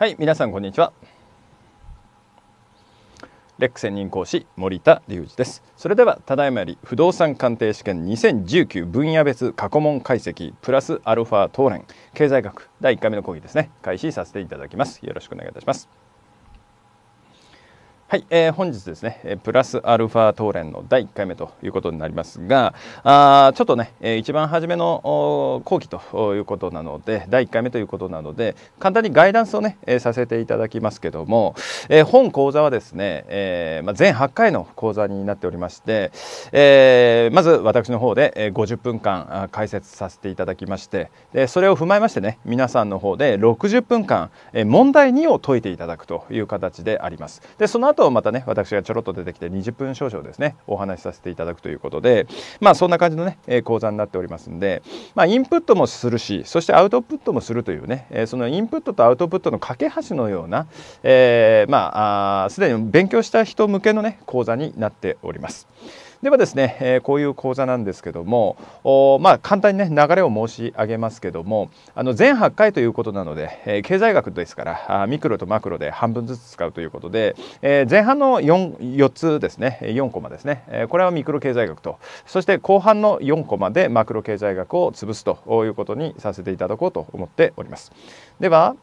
はい皆さんこんにちはレック専任講師森田隆二ですそれではただいまより不動産鑑定試験2019分野別過去問解析プラスアルファ当連経済学第1回目の講義ですね開始させていただきますよろしくお願いいたしますはい、えー、本日ですね、プラスアルファ答練の第1回目ということになりますが、あちょっとね、一番初めの後期ということなので、第1回目ということなので、簡単にガイダンスをね、させていただきますけども、えー、本講座はですね、えーまあ、全8回の講座になっておりまして、えー、まず私の方で50分間解説させていただきまして、でそれを踏まえましてね、皆さんの方で60分間、問題2を解いていただくという形であります。でその後とまたね私がちょろっと出てきて20分少々ですねお話しさせていただくということでまあそんな感じのね、え講座になっておりますんで、まあ、インプットもするしそしてアウトプットもするというね、えそのインプットとアウトプットの架け橋のような、えまあすでに勉強した人向けのね講座になっております。ではですね、えこういう講座なんですけどもまあ、簡単にね流れを申し上げますけどもあの全8回ということなので、え経済学ですからミクロとマクロで半分ずつ使うということで、え前半の 4, 4つですね4コマですね、えこれはミクロ経済学とそして後半の4コマでマクロ経済学を潰すということにさせていただこうと思っております。では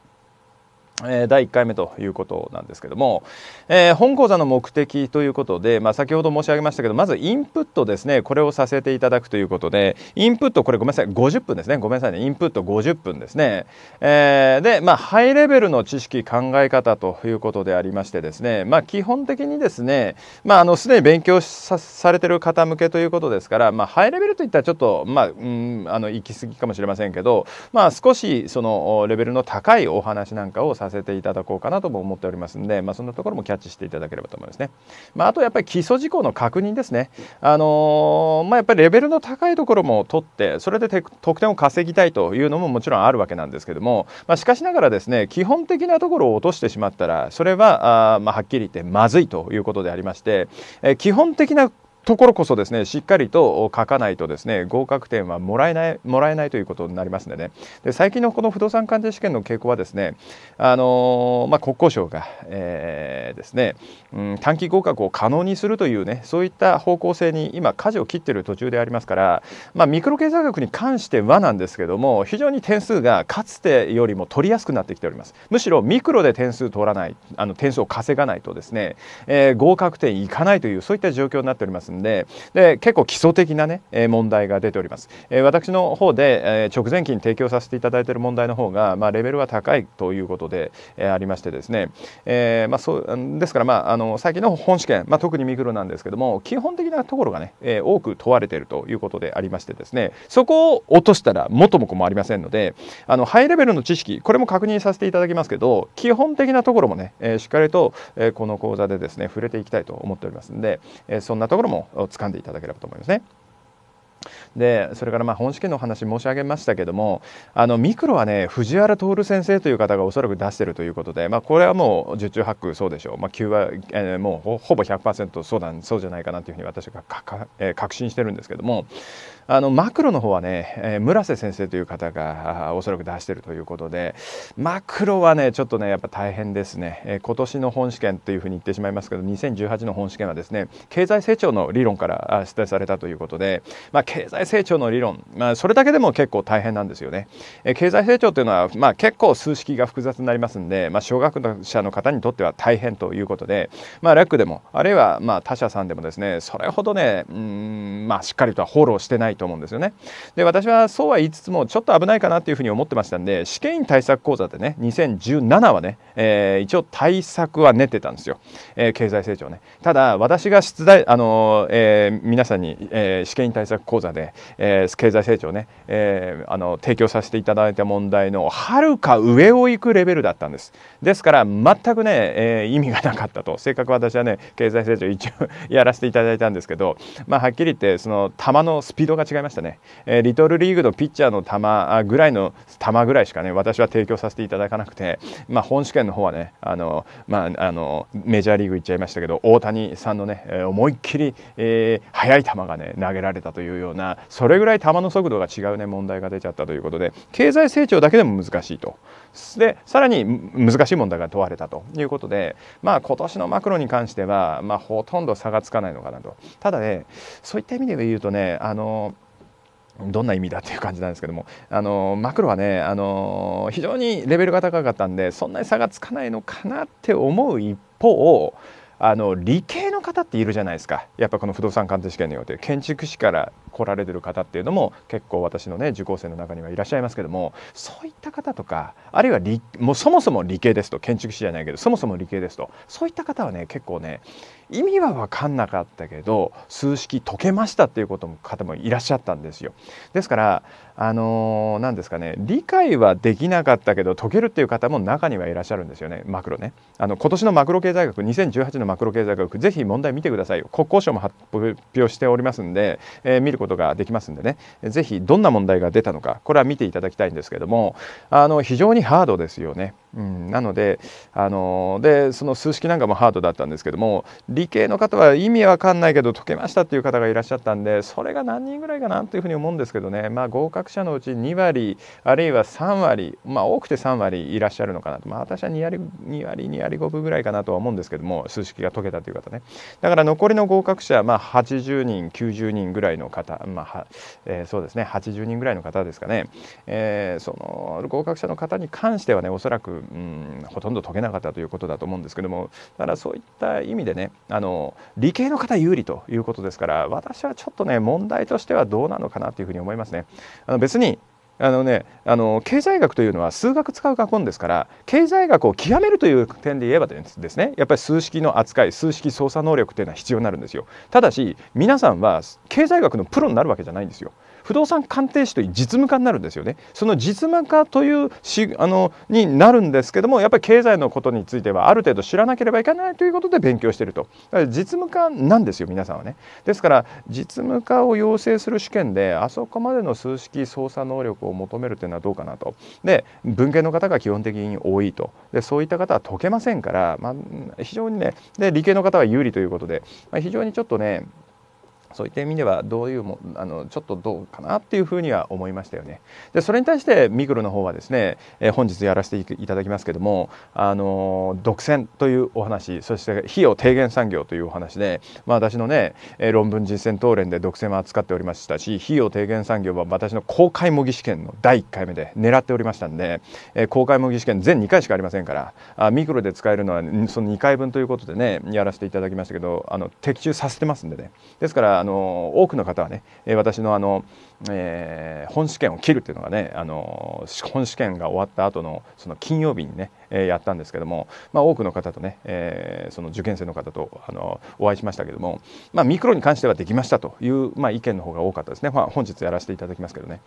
え第1回目ということなんですけども、えー、本講座の目的ということで、まあ、先ほど申し上げましたけどまずインプットですねこれをさせていただくということでインプットこれごめんなさい50分ですねごめんなさいねインプット50分ですね、えー、で、まあ、ハイレベルの知識考え方ということでありましてですね、まあ、基本的にですね、まあ、のすでに勉強されてる方向けということですから、まあ、ハイレベルといったらちょっと、まあ、うんあの行き過ぎかもしれませんけど、まあ、少しそのレベルの高いお話なんかをさせてさせていただこうかなとも思っておりますんで、まあ、そんなところもキャッチしていただければと思いますね。まあ、あとやっぱり基礎事項の確認ですね。あのー、まあ、やっぱりレベルの高いところも取ってそれで得点を稼ぎたいというのももちろんあるわけなんですけども、まあ、しかしながらですね基本的なところを落としてしまったらそれはあ、まあ、はっきり言ってまずいということでありまして、えー、基本的なところこそですねしっかりと書かないとですね合格点はもらえないもらえないということになりますのでねで最近のこの不動産鑑定試験の傾向はですねあの、まあ、国交省が、えー、ですね、うん、短期合格を可能にするというねそういった方向性に今舵を切っている途中でありますから、まあ、ミクロ経済学に関してはなんですけども非常に点数がかつてよりも取りやすくなってきておりますむしろミクロで点数取らないあの点数を稼がないとですね、えー、合格点いかないというそういった状況になっておりますでで結構基礎的なね問題が出ております、え私の方で、え直前期に提供させていただいている問題の方が、まあ、レベルは高いということで、えありましてですね、えー、まあ、そうですから、まあ、あの最近の本試験、まあ、特にミクロなんですけども基本的なところがね、え多く問われているということでありましてですねそこを落としたら元も子もありませんのであのハイレベルの知識これも確認させていただきますけど基本的なところもね、えしっかりと、えこの講座でですね触れていきたいと思っておりますんで、えそんなところもを掴んでいただければと思いますね。でそれからまあ本試験の話申し上げましたけどもあのミクロはね藤原徹先生という方がおそらく出してるということで、まあ、これはもう受注発九そうでしょう、まあ、9割、えー、もうほぼ100%そうだそうじゃないかなというふうに私がかか、えー、確信してるんですけどもあのマクロの方はね、えー、村瀬先生という方がおそらく出しているということでマクロはねちょっとねやっぱ大変ですね、えー、今年の本試験というふうに言ってしまいますけど2018の本試験はですね経済成長の理論から出題されたということで、まあ、経済成長の理論、まあ、それだけでも結構大変なんですよね、えー、経済成長というのは、まあ、結構数式が複雑になりますんで、まあ、小学者の方にとっては大変ということで、まあ、ラックでもあるいはまあ他社さんでもですねそれほどねうん、まあ、しっかりとはフォローしてないと思うんですよね。で私はそうは言いつつもちょっと危ないかなっていうふうに思ってましたんで試験員対策講座でね2017はね、えー、一応対策は練ってたんですよ、えー、経済成長ね。ただ私が出題、あのえー、皆さんに、えー、試験員対策講座で、えー、経済成長ね、えー、あの提供させていただいた問題のはるか上をいくレベルだったんです。ですから全くね、えー、意味がなかったとせっかく私はね経済成長一応 やらせていただいたんですけど、まあ、はっきり言ってその球のスピードが違いましたね、えー、リトルリーグのピッチャーの球ぐらいの球ぐらいしかね私は提供させていただかなくて、まあ、本試験の方はねあの、まあ、あのメジャーリーグ行っちゃいましたけど大谷さんのね思いっきり、えー、速い球がね投げられたというようなそれぐらい球の速度が違うね問題が出ちゃったということで経済成長だけでも難しいと。でさらに難しい問題が問われたということで、まあ、今年のマクロに関しては、まあ、ほとんど差がつかないのかなとただねそういった意味で言うとねあのどんな意味だっていう感じなんですけどもあのマクロはねあの非常にレベルが高かったんでそんなに差がつかないのかなって思う一方あの理系の方っているじゃないですかやっぱこの不動産鑑定試験によって建築士から来られてる方っていうのも結構私のね受講生の中にはいらっしゃいますけどもそういった方とかあるいはもうそもそも理系ですと建築士じゃないけどそもそも理系ですとそういった方はね結構ね意味は分かんなかったけど数式解けましたっていうことも方もいらっしゃったんですよ。ですからあのなんですかね理解はできなかったけど解けるっていう方も中にはいらっしゃるんですよねマクロね。あの今年のマクロ経済学2018のマクロ経済学ぜひ問題見てください国交省も発表しておりますんで、えー、見ることができますんでねぜひどんな問題が出たのかこれは見ていただきたいんですけどもあの非常にハードですよね。うん、なのであのでその数式なんかもハードだったんですけども理系の方は意味わかんないけど解けましたっていう方がいらっしゃったんでそれが何人ぐらいかなというふうに思うんですけどね、まあ、合格者のうち2割あるいは3割、まあ、多くて3割いらっしゃるのかなと、まあ、私は2割 ,2 割2割5分ぐらいかなとは思うんですけども数式が解けたという方ねだから残りの合格者、まあ、80人90人ぐらいの方、まあえー、そうですね80人ぐらいの方ですかね、えー、その合格者の方に関してはねおそらくうんほとんど解けなかったということだと思うんですけどもだからそういった意味でねあの理系の方有利ということですから私はちょっとね問題としてはどうなのかなというふうに思いますね。あの別にあのね、あの経済学というのは数学使う学問ですから経済学を極めるという点で言えばですねやっぱり数式の扱い数式操作能力というのは必要になるんですよただし皆さんは経済学のプロになるわけじゃないんですよ不動産鑑定士という実務家になるんですよねその実務家というしあのになるんですけどもやっぱり経済のことについてはある程度知らなければいけないということで勉強してると実務家なんですよ皆さんはねですから実務家を養成する試験であそこまでの数式操作能力を求めるというのはどうかなとで文系の方が基本的に多いとでそういった方は解けませんから、まあ、非常にねで理系の方は有利ということで、まあ、非常にちょっとねそういった意味ではどういうもあのちょっとどうかなっていうふうには思いましたよね。でそれに対してミクロの方はですね、えー、本日やらせていただきますけどもあの独占というお話そして費用低減産業というお話で、まあ、私のね、え論文実践答練で独占も扱っておりましたし費用低減産業は私の公開模擬試験の第1回目で狙っておりましたんで、えー、公開模擬試験全2回しかありませんからあミクロで使えるのはその2回分ということでねやらせていただきましたけどあの的中させてますんでね。ですからあの多くの方はね私のあのえー、本試験を切るっていうのがね、あの本試験が終わった後のその金曜日にね、えー、やったんですけども、まあ、多くの方とね、えー、その受験生の方とあのお会いしましたけども、まあ、ミクロに関してはできましたという、まあ、意見の方が多かったですね、まあ、本日やらせていただきますけどね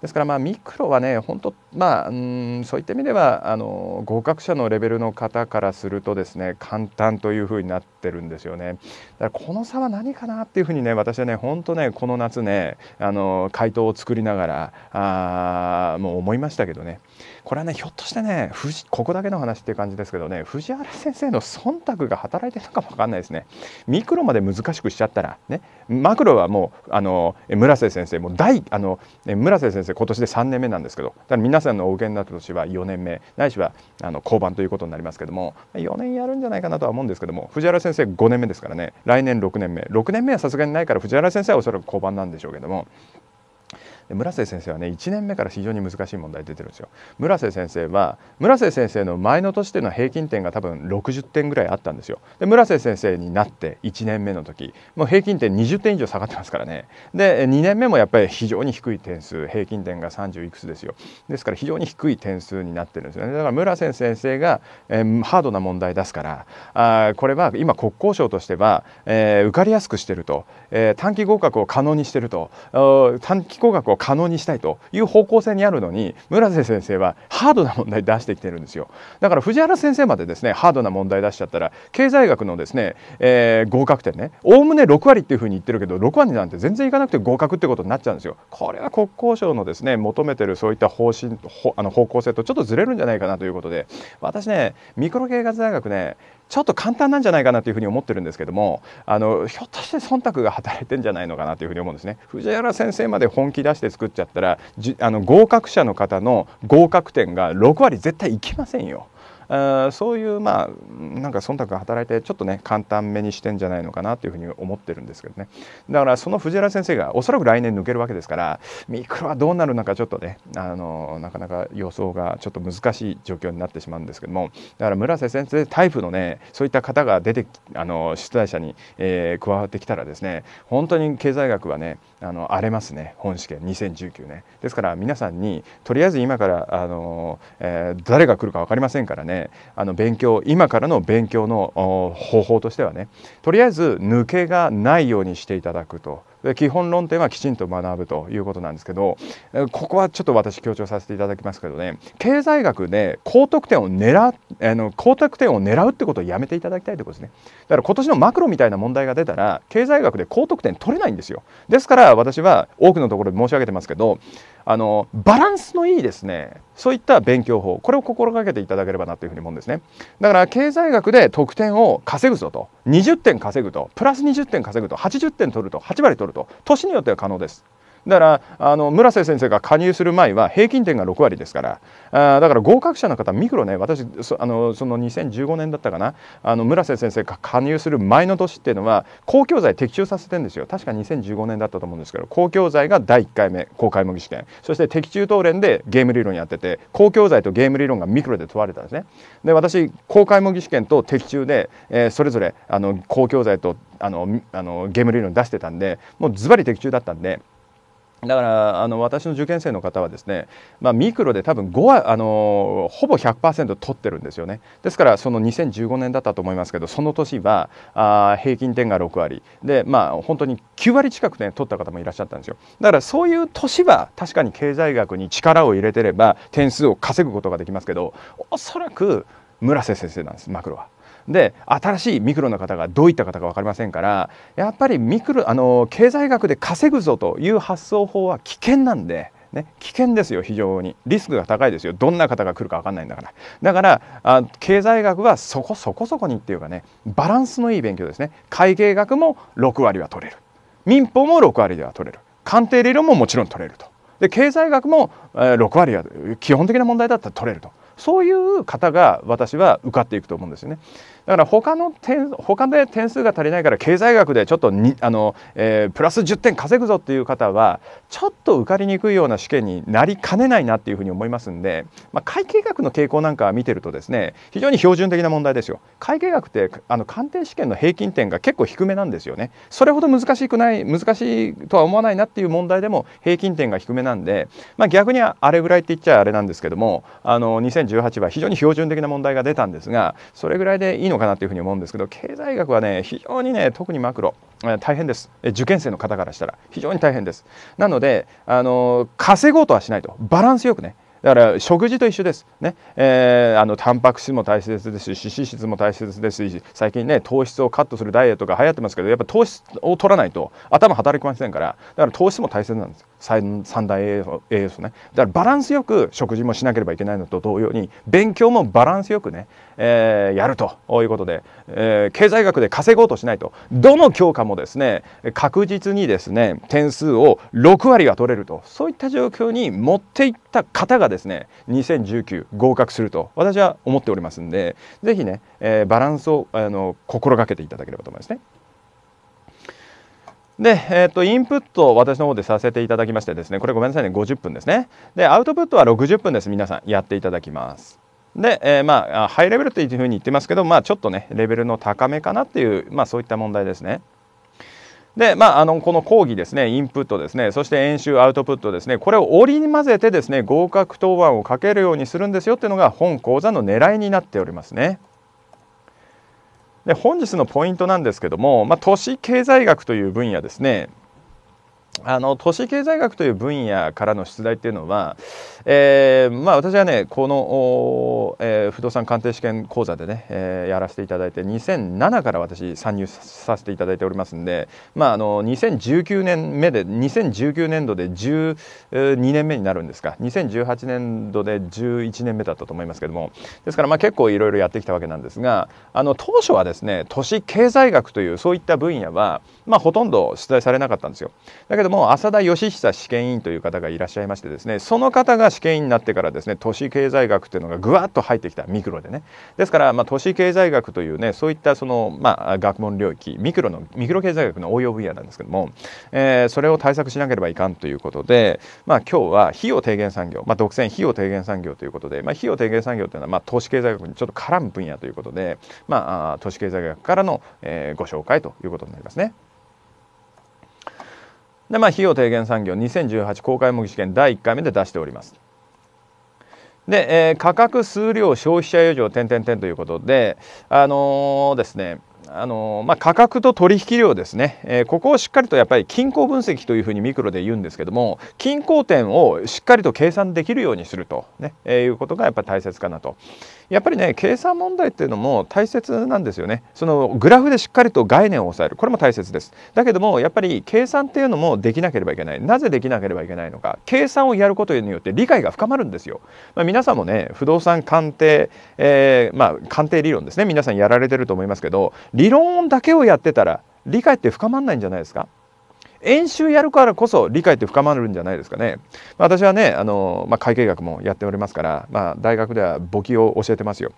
ですからまあミクロはね本当まあうんそういった意味ではあの合格者のレベルの方からするとですね簡単というふうになってるんですよねだからこの差は何かなっていうふうにね私はね本当ねこの夏ねあの回答を作りながらあもう思いましたけどねこれはねひょっとしてねここだけの話っていう感じですけどね藤原先生の忖度が働いてるのかも分かんないですねミクロまで難しくしちゃったらねマクロはもうあの村瀬先生も大あの村瀬先生今年で3年目なんですけどだから皆さんのお受けになった年は4年目ないしはあの降板ということになりますけども4年やるんじゃないかなとは思うんですけども藤原先生5年目ですからね来年6年目6年目はさすがにないから藤原先生はおそらく降板なんでしょうけども村瀬先生はね1年目から非常に難しい問題出てるんですよ村瀬先生は村瀬先生の前の年での平均点が多分60点ぐらいあったんですよで村瀬先生になって1年目の時もう平均点20点以上下がってますからねで2年目もやっぱり非常に低い点数平均点が30いくつですよですから非常に低い点数になってるんですよねだから村瀬先生が、えー、ハードな問題出すからあこれは今国交省としては、えー、受かりやすくしてると、えー、短期合格を可能にしてると短期合格を可能にしたいという方向性にあるのに村瀬先生はハードな問題出してきてるんですよだから藤原先生までですねハードな問題出しちゃったら経済学のですね、えー、合格点ねおおむね6割っていうふうに言ってるけど6割なんて全然いかなくて合格ってことになっちゃうんですよこれは国交省のですね求めてるそういった方針あの方向性とちょっとずれるんじゃないかなということで私ねミクロ経済大学ねちょっと簡単なんじゃないかなというふうに思ってるんですけどもあのひょっとして忖度が働いてんじゃないのかなというふうに思うんですね藤原先生まで本気出して作っちゃったらあの合格者の方の合格点が6割絶対いきませんよあそういうまあなんか忖度が働いてちょっとね簡単めにしてんじゃないのかなというふうに思ってるんですけどねだからその藤原先生がおそらく来年抜けるわけですからミクロはどうなるのかちょっとねあのなかなか予想がちょっと難しい状況になってしまうんですけどもだから村瀬先生タイプのねそういった方が出てあの出題者に、えー、加わってきたらですね本当に経済学はねあの荒れますね本試験2019年ですから皆さんにとりあえず今からあの、えー、誰が来るか分かりませんからねねあの勉強今からの勉強の方法としてはねとりあえず抜けがないようにしていただくとで基本論点はきちんと学ぶということなんですけどここはちょっと私強調させていただきますけどね経済学で高得点を狙あの高得点を狙うってことをやめていただきたいということですねだから今年のマクロみたいな問題が出たら経済学で高得点取れないんですよですから私は多くのところで申し上げてますけどあのバランスのいいですねそういった勉強法これを心がけていただければなというふうに思うんですねだから経済学で得点を稼ぐぞと20点稼ぐとプラス20点稼ぐと80点取ると8割取ると年によっては可能ですだからあの村瀬先生が加入する前は平均点が6割ですからあだから合格者の方ミクロね私そあのその2015年だったかなあの村瀬先生が加入する前の年っていうのは公共財的中させてんですよ確か2015年だったと思うんですけど公共財が第1回目公開模擬試験そして的中当練でゲーム理論やってて公共財とゲーム理論がミクロで問われたんですね。で私公開模擬試験と的中で、えー、それぞれあの公共財とあのあのゲーム理論出してたんでもうズバリ的中だったんで。だからあの私の受験生の方はですね、まあ、ミクロで多分5はあのほぼ100%取ってるんですよねですからその2015年だったと思いますけどその年はあ平均点が6割でまあ本当に9割近くね、取った方もいらっしゃったんですよだからそういう年は確かに経済学に力を入れてれば点数を稼ぐことができますけどおそらく村瀬先生なんですマクロは。で新しいミクロの方がどういった方か分かりませんからやっぱりミクロあの経済学で稼ぐぞという発想法は危険なんで。ね、危険ですよ非常にリスクが高いですよどんな方が来るか分かんないんだからだからあ経済学はそこそこそこにっていうかねバランスのいい勉強ですね会計学も6割は取れる民法も6割では取れる鑑定理論ももちろん取れるとで経済学も6割は基本的な問題だったら取れるとそういう方が私は受かっていくと思うんですよね。だから他の点他で点数が足りないから経済学でちょっとにあの、えー、プラス10点稼ぐぞっていう方はちょっと受かりにくいような試験になりかねないなっていうふうに思いますんで、まあ、会計学の傾向なんか見てるとですね非常に標準的な問題ですよ。会計学ってあの鑑定試験の平均点が結構低めなんですよね。それほど難しくない難しいとは思わないなっていう問題でも平均点が低めなんで、まあ、逆にあれぐらいって言っちゃあれなんですけどもあの2018は非常に標準的な問題が出たんですがそれぐらいでいいののかなというふうに思うんですけど経済学はね非常にね特にマクロ大変です受験生の方からしたら非常に大変ですなのであの稼ごうとはしないとバランスよくねだから食事と一緒です。ねえー、あのタンパク質も大切ですし脂質も大切ですし最近ね糖質をカットするダイエットが流行ってますけどやっぱ糖質を取らないと頭働きませんからだから糖質も大切なんです。三大栄養ねだからバランスよく食事もしなければいけないのと同様に勉強もバランスよくね、えー、やるということで、えー、経済学で稼ごうとしないとどの教科もですね確実にですね点数を6割は取れるとそういった状況に持っていった方がですね2019合格すると私は思っておりますんで是非ね、えー、バランスをあの心がけていただければと思いますね。で、えー、とインプットを私の方でさせていただきましてですねこれごめんなさいね50分ですねでアウトプットは60分です皆さんやっていただきますで、えー、まあハイレベルというふうに言ってますけどまあちょっとねレベルの高めかなっていうまあそういった問題ですねでまあ、あのこの講義ですねインプットですねそして演習アウトプットですねこれを織り交ぜてですね合格答案を書けるようにするんですよっていうのが本講座の狙いになっておりますね。で本日のポイントなんですけども、まあ、都市経済学という分野ですねあの都市経済学という分野からの出題っていうのはえー、まあ、私はねこの、えー、不動産鑑定試験講座でね、えー、やらせていただいて2007から私参入させていただいておりますんで、まあ、あの2019年目で2019年度で12年目になるんですか2018年度で11年目だったと思いますけどもですからまあ結構いろいろやってきたわけなんですがあの当初はですね都市経済学というそういった分野は、まあ、ほとんど出題されなかったんですよ。だけども浅田義久試験委員という方がいらっしゃいましてですねその方が試験員になってからですね都市経済学というのがぐわっと入ってきたミクロでねですから、まあ、都市経済学というねそういったその、まあ、学問領域ミクロのミクロ経済学の応用分野なんですけども、えー、それを対策しなければいかんということで、まあ、今日は費用低減産業、まあ、独占費用低減産業ということで、まあ、費用低減産業というのは、まあ、都市経済学にちょっと絡む分野ということで、まあ、都市経済学からの、えー、ご紹介ということになりますね。でまあ、費用低減産業2018公開模擬試験第1回目で出しております。で、えー、価格数量消費者余剰点々点ということであのー、ですねあのまあ、価格と取引量ですね、えー、ここをしっかりとやっぱり均衡分析というふうにミクロで言うんですけども均衡点をしっかりと計算できるようにすると、ねえー、いうことがやっぱり大切かなとやっぱりね計算問題っていうのも大切なんですよねそのグラフでしっかりと概念を抑えるこれも大切ですだけどもやっぱり計算っていうのもできなければいけないなぜできなければいけないのか計算をやることによって理解が深まるんですよ、まあ、皆さんもね不動産鑑定、えー、まあ鑑定理論ですね皆さんやられてると思いますけど理論だけをやってたら理解って深まんないんじゃないですか演習やるからこそ理解って深まるんじゃないですかね。私はねあの、まあ、会計学もやっておりますから、まあ、大学では簿記を教えてますよ。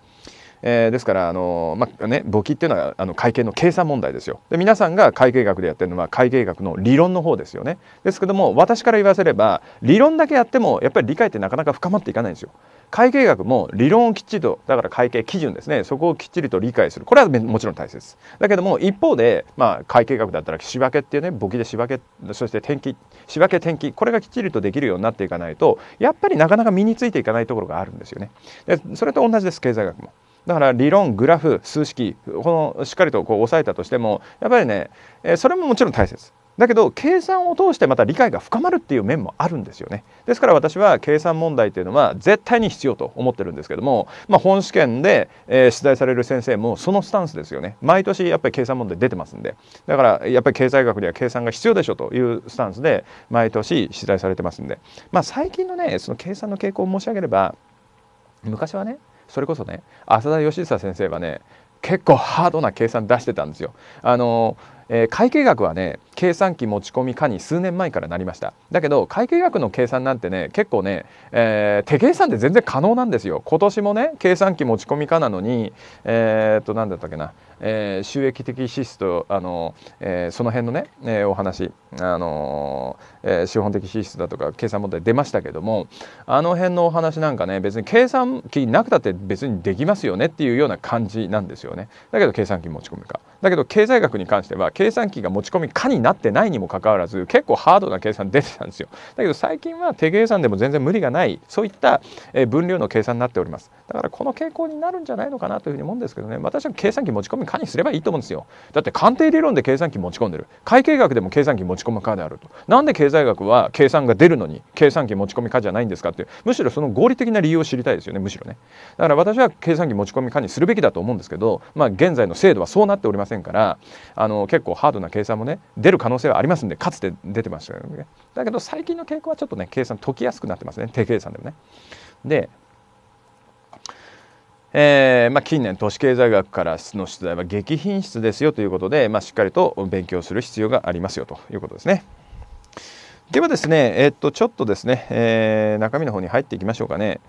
えー、ですからあの、まあね、簿記っていうのはあの会計の計算問題ですよで皆さんが会計学でやってるのは会計学の理論の方ですよねですけども私から言わせれば理論だけやってもやっぱり理解ってなかなか深まっていかないんですよ会計学も理論をきっちりとだから会計基準ですねそこをきっちりと理解するこれはもちろん大切だけども一方で、まあ、会計学だったら仕分けっていうね簿記で仕分けそして転記仕分け転記これがきっちりとできるようになっていかないとやっぱりなかなか身についていかないところがあるんですよねでそれと同じです経済学も。だから理論グラフ数式このしっかりとこう抑えたとしてもやっぱりねそれももちろん大切だけど計算を通してまた理解が深まるっていう面もあるんですよねですから私は計算問題っていうのは絶対に必要と思ってるんですけども、まあ、本試験で、えー、出題される先生もそのスタンスですよね毎年やっぱり計算問題出てますんでだからやっぱり経済学には計算が必要でしょというスタンスで毎年出題されてますんで、まあ、最近のねその計算の傾向を申し上げれば昔はねそれこそね浅田義久先生はね結構ハードな計算出してたんですよ。あのーえー、会計学はね計算機持ち込みかに数年前からなりましただけど会計学の計算なんてね結構ね、えー、手計算で全然可能なんですよ今年もね計算機持ち込みかなのにえー、っと何だったっけな、えー、収益的支出とあの、えー、その辺のね、えー、お話あの、えー、資本的支出だとか計算問題出ましたけどもあの辺のお話なんかね別に計算機なくたって別にできますよねっていうような感じなんですよねだけど計算機持ち込みかだけど経済学に関しては計算機が持ち込み可になってないにもかかわらず結構ハードな計算出てたんですよだけど最近は手計算でも全然無理がないそういった分量の計算になっておりますだからこの傾向になるんじゃないのかなというふうに思うんですけどね私は計算機持ち込み可にすればいいと思うんですよだって鑑定理論で計算機持ち込んでる会計学でも計算機持ち込む可であるとなんで経済学は計算が出るのに計算機持ち込み可じゃないんですかってむしろその合理的な理由を知りたいですよねむしろねだから私は計算機持ち込み可にするべきだと思うんですけどまあ現在の制度はそうなっておりませんからあの結構こうハードな計算もね出る可能性はありますんでかつて出てましたけどねだけど最近の傾向はちょっとね計算解きやすくなってますね手計算でもね。でえーまあ、近年都市経済学からの出題は激品質ですよということで、まあ、しっかりと勉強する必要がありますよということですね。ではですね、えー、っとちょっとですね、えー、中身の方に入っていきましょうかね。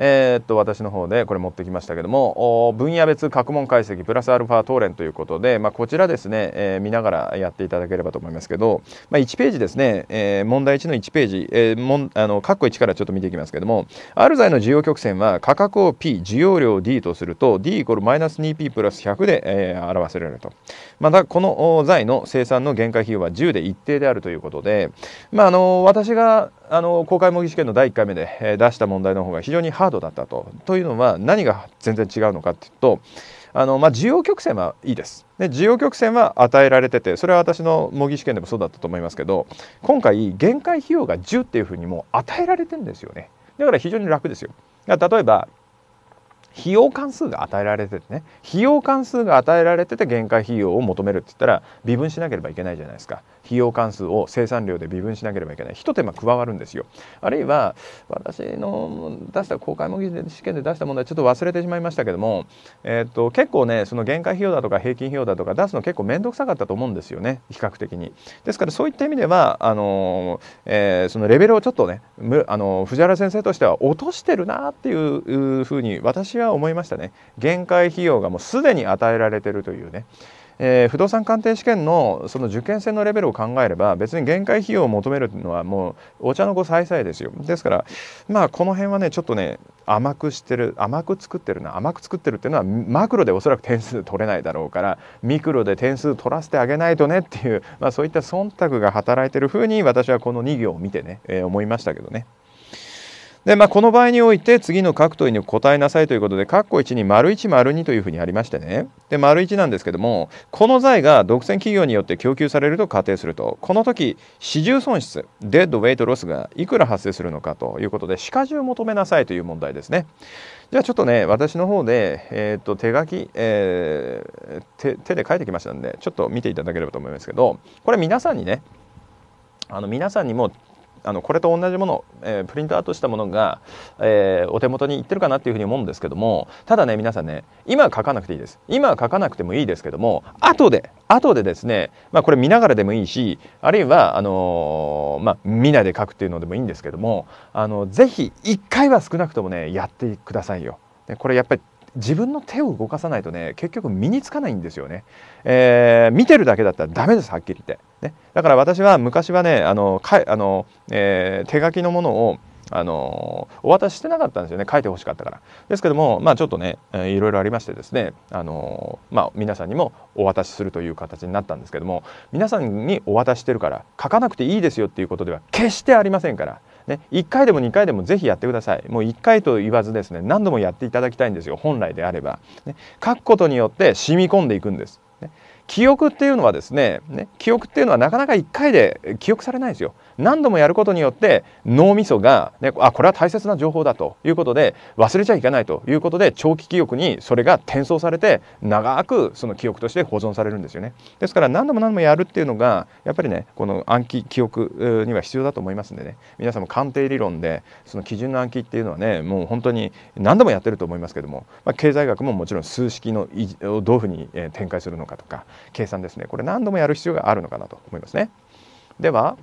えー、っと私の方でこれ持ってきましたけども分野別各問解析プラスアルファ討ンということで、まあ、こちらですね、えー、見ながらやっていただければと思いますけど、まあ、1ページですね、えー、問題1の1ページ、えー、もんあの括弧1からちょっと見ていきますけどもあるザの需要曲線は価格を P 需要量を D とすると D イコールマイナス 2P プラス100で、えー、表せられると。またこの材の生産の限界費用は10で一定であるということで、まあ、あの私があの公開模擬試験の第1回目で、え出した問題の方が非常にハードだったと。というのは何が全然違うのかっていうとあの、まあ、需要曲線はいいです。で需要曲線は与えられててそれは私の模擬試験でもそうだったと思いますけど今回限界費用が10っていうふうにもう与えられてるんですよね。だから非常に楽ですよ。例えば費用関数が与えられててね費用関数が与えられてて限界費用を求めるって言ったら微分しなければいけないじゃないですか費用関数を生産量で微分しなければいけないひと手間加わるんですよあるいは私の出した公開模擬試験で出した問題ちょっと忘れてしまいましたけども、えー、っと結構ねその限界費用だとか平均費用だとか出すの結構面倒くさかったと思うんですよね比較的にですからそういった意味ではあの、えー、そのレベルをちょっとねあの藤原先生としては落としてるなっていうふうに私は思いましたね限界費用がもうすでに与えられてるというねえー、不動産鑑定試験のその受験生のレベルを考えれば別に限界費用を求めるのはもうお茶の子さいさいですよですからまあこの辺はねちょっとね甘くしてる甘く作ってるな甘く作ってるっていうのはマクロでおそらく点数取れないだろうからミクロで点数取らせてあげないとねっていう、まあ、そういった忖度が働いてる風に私はこの2行を見てね、えー、思いましたけどね。で、まあ、この場合において次の各問いに答えなさいということで括弧1に丸1丸2というふうにありましてねで丸1なんですけどもこの財が独占企業によって供給されると仮定するとこの時四重損失デッドウェイトロスがいくら発生するのかということで歯科重を求めなさいという問題ですね。じゃあちょっとね私の方で、えー、っと手書き、えー、手手で書いてきましたんでちょっと見ていただければと思いますけどこれ皆さんにねあの皆さんにもあのこれと同じもの、えー、プリントアウトしたものが、えー、お手元にいってるかなっていうふうに思うんですけどもただね皆さんね今は書かなくていいです今は書かなくてもいいですけども後で後でですね、まあ、これ見ながらでもいいしあるいはあのー、まあ、見ないで書くっていうのでもいいんですけどもあのぜひ1回は少なくともねやってくださいよ。これやっぱり自分の手を動かさないとね結局身につかないんですよね、えー、見てるだけだったらダメですはっきり言って、ね、だから私は昔はねあのかあの、えー、手書きのものをあのお渡ししてなかったんですよね書いてほしかったからですけどもまあちょっとねいろいろありましてですねあのまあ皆さんにもお渡しするという形になったんですけども皆さんにお渡ししてるから書かなくていいですよっていうことでは決してありませんからね、1回でも2回でもぜひやってくださいもう1回と言わずですね何度もやっていただきたいんですよ本来であれば、ね、書くことによって染み込んでいくんです、ね、記憶っていうのはですねね記憶っていうのはなかなか1回で記憶されないんですよ何度もやることによって脳みそが、ね、あこれは大切な情報だということで忘れちゃいけないということで長期記憶にそれが転送されて長くその記憶として保存されるんですよね。ですから何度も何度もやるっていうのがやっぱりねこの暗記記憶には必要だと思いますんでね皆さんも鑑定理論でその基準の暗記っていうのはねもう本当に何度もやってると思いますけども、まあ、経済学ももちろん数式のをどういうふうに展開するのかとか計算ですねこれ何度もやる必要があるのかなと思いますね。では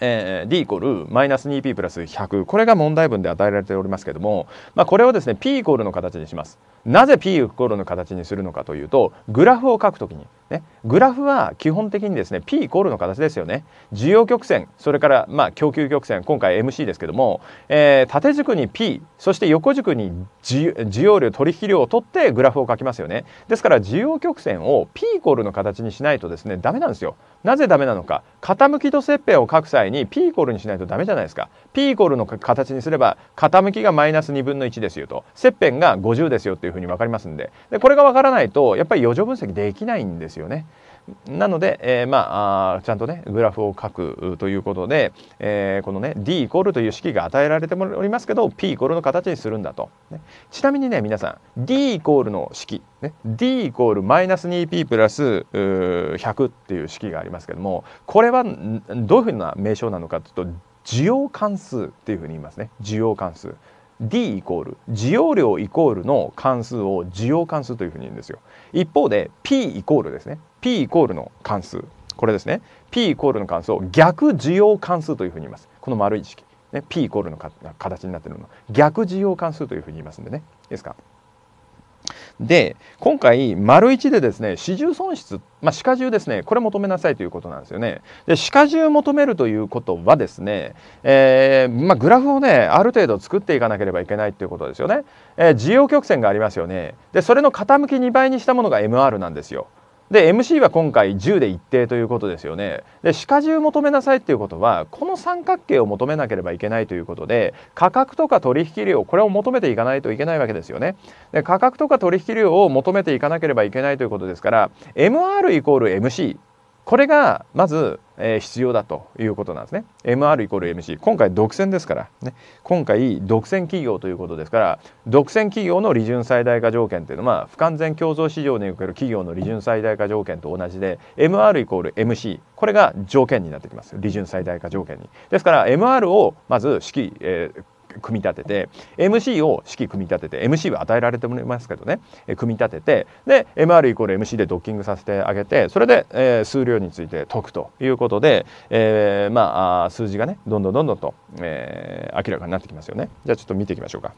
えー、d イコールマイナス 2p プラス100これが問題文で与えられておりますけども、まあ、これをですね p イコールの形にしますなぜ p イコールの形にするのかというとグラフを書くときにね、グラフは基本的にですね P イコールの形ですよね需要曲線それからまあ供給曲線今回 MC ですけども、えー、縦軸に P そして横軸に需要量取引量を取ってグラフを書きますよねですから需要曲線を P イコールの形にしないとですねダメなんですよなぜダメなのか傾きと切片を書く際に P イコールにしないとダメじゃないですか P イコールの形にすれば傾きがマイナス2分の1ですよと切片が50ですよというふうに分かりますんででこれが分からないとやっぱり余剰分析できないんですよよね。なので、えー、まあ、ちゃんとねグラフを書くということで、えー、このね D イコールという式が与えられておりますけど P イコールの形にするんだと、ね、ちなみにね皆さん D イコールの式、ね、D イコールマイナス 2P プラス100っていう式がありますけどもこれはどういうふうな名称なのかというと需要関数っていうふうに言いますね需要関数 D イコール需要量イコールの関数を需要関数というふうに言うんですよ一方で P イコールですね P イコールの関数これですね P イコールの関数を逆需要関数というふうに言いますこの丸い式、ね、P イコールの形になっているのを逆需要関数というふうに言いますんでねいいですかで今回丸1でですね四重損失、まあ、歯科重ですねこれ求めなさいということなんですよね。で歯科重求めるということはですね、えーまあ、グラフをねある程度作っていかなければいけないということですよね。えー、需要曲線がありますよねでそれの傾き2倍にしたものが MR なんですよ。で MC は今回10で一定ということですよねで歯科求めなさいっていうことはこの三角形を求めなければいけないということで価格とか取引量これを求めていかないといけないわけですよねで価格とか取引量を求めていかなければいけないということですから MR イコール MC これがまず、えー、必要だということなんですね。MR イコール MC。今回独占ですから、ね、今回独占企業ということですから、独占企業の利潤最大化条件っていうのは、不完全競争市場における企業の利潤最大化条件と同じで、MR イコール MC。これが条件になってきます。利潤最大化条件に。ですから、MR をまず指揮、えー、組み立てて MC を式組み立てて MC は与えられてもらいますけどね、え組み立ててで MR イコール MC でドッキングさせてあげてそれで、え数量について解くということで、えまあ数字がねどんどんどんどんと、え明らかになってきますよね。じゃあちょっと見ていきましょうか。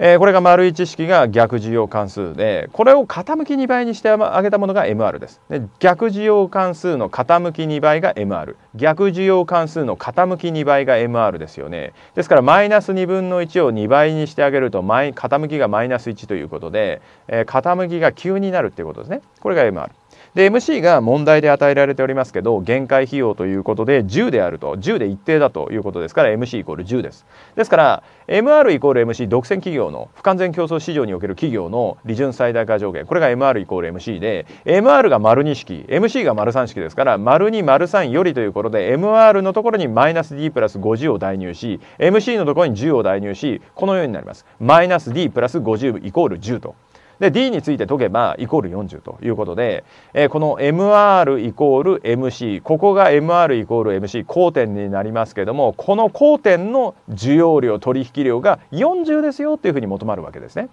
えー、これが丸1式が逆需要関数でこれを傾き2倍にしてあげたものが MR ですで逆需要関数の傾き2倍が MR 逆需要関数の傾き2倍が MR ですよねですからマイナス2分の1を2倍にしてあげると傾きがマイナス1ということで、えー、傾きが急になるっていうことですねこれが MR。で MC が問題で与えられておりますけど限界費用ということで10であると10で一定だということですから MC イコール10ですですから MR イコール MC 独占企業の不完全競争市場における企業の利潤最大化上限これが MR イコール MC で MR が丸2式 MC が丸3式ですから丸2丸3よりということで MR のところにマイナス D プラス50を代入し MC のところに10を代入しこのようになりますマイナス D プラス50イコール10とで D について解けばイコール40ということで、えー、この MR イコール MC ここが MR イコール MC 交点になりますけどもこの交点の需要量取引量が40ですよっていうふうに求まるわけですね。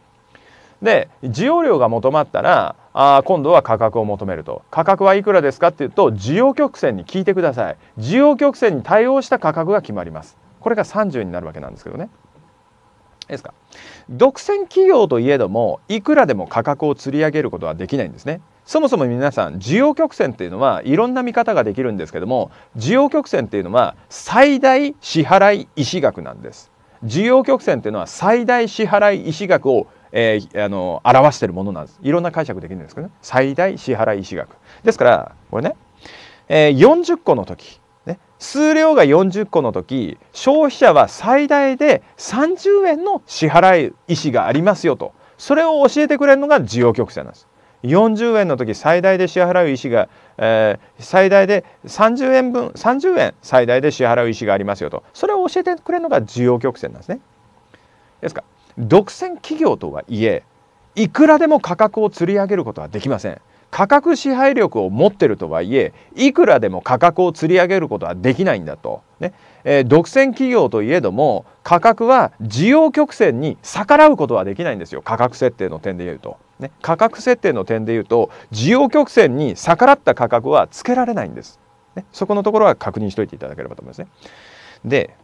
で需要量が求まったらあ今度は価格を求めると価格はいくらですかっていうと需要曲線に聞いてください需要曲線に対応した価格が決まりますこれが30になるわけなんですけどね。いですか独占企業といえどもいくらでも価格を釣り上げることはできないんですねそもそも皆さん需要曲線っていうのはいろんな見方ができるんですけども需要曲線っていうのは最大支払い思額なんです需要曲線っていうのは最大支払い思額をえー、あの表しているものなんですいろんな解釈できるんですけどね最大支払い思額ですからこれね、えー、40個の時数量が40個の時消費者は最大で30円の支払い意思がありますよとそれを教えてくれるのが需要曲線なんです。40円の時最大で支払う意思が、えー、最大で30円分30円最大で支払う意思がありますよとそれを教えてくれるのが需要曲線なんですね。ですから独占企業とはいえいくらでも価格を吊り上げることはできません。価格支配力を持ってるとはいえいくらでも価格を釣り上げることはできないんだと、ねえー、独占企業といえども価格は需要曲線に逆らうことはできないんですよ価格設定の点でいうと、ね、価格設定の点でいうと需要曲線に逆らった価格はつけられないんです、ね、そこのところは確認しておいていただければと思いますねで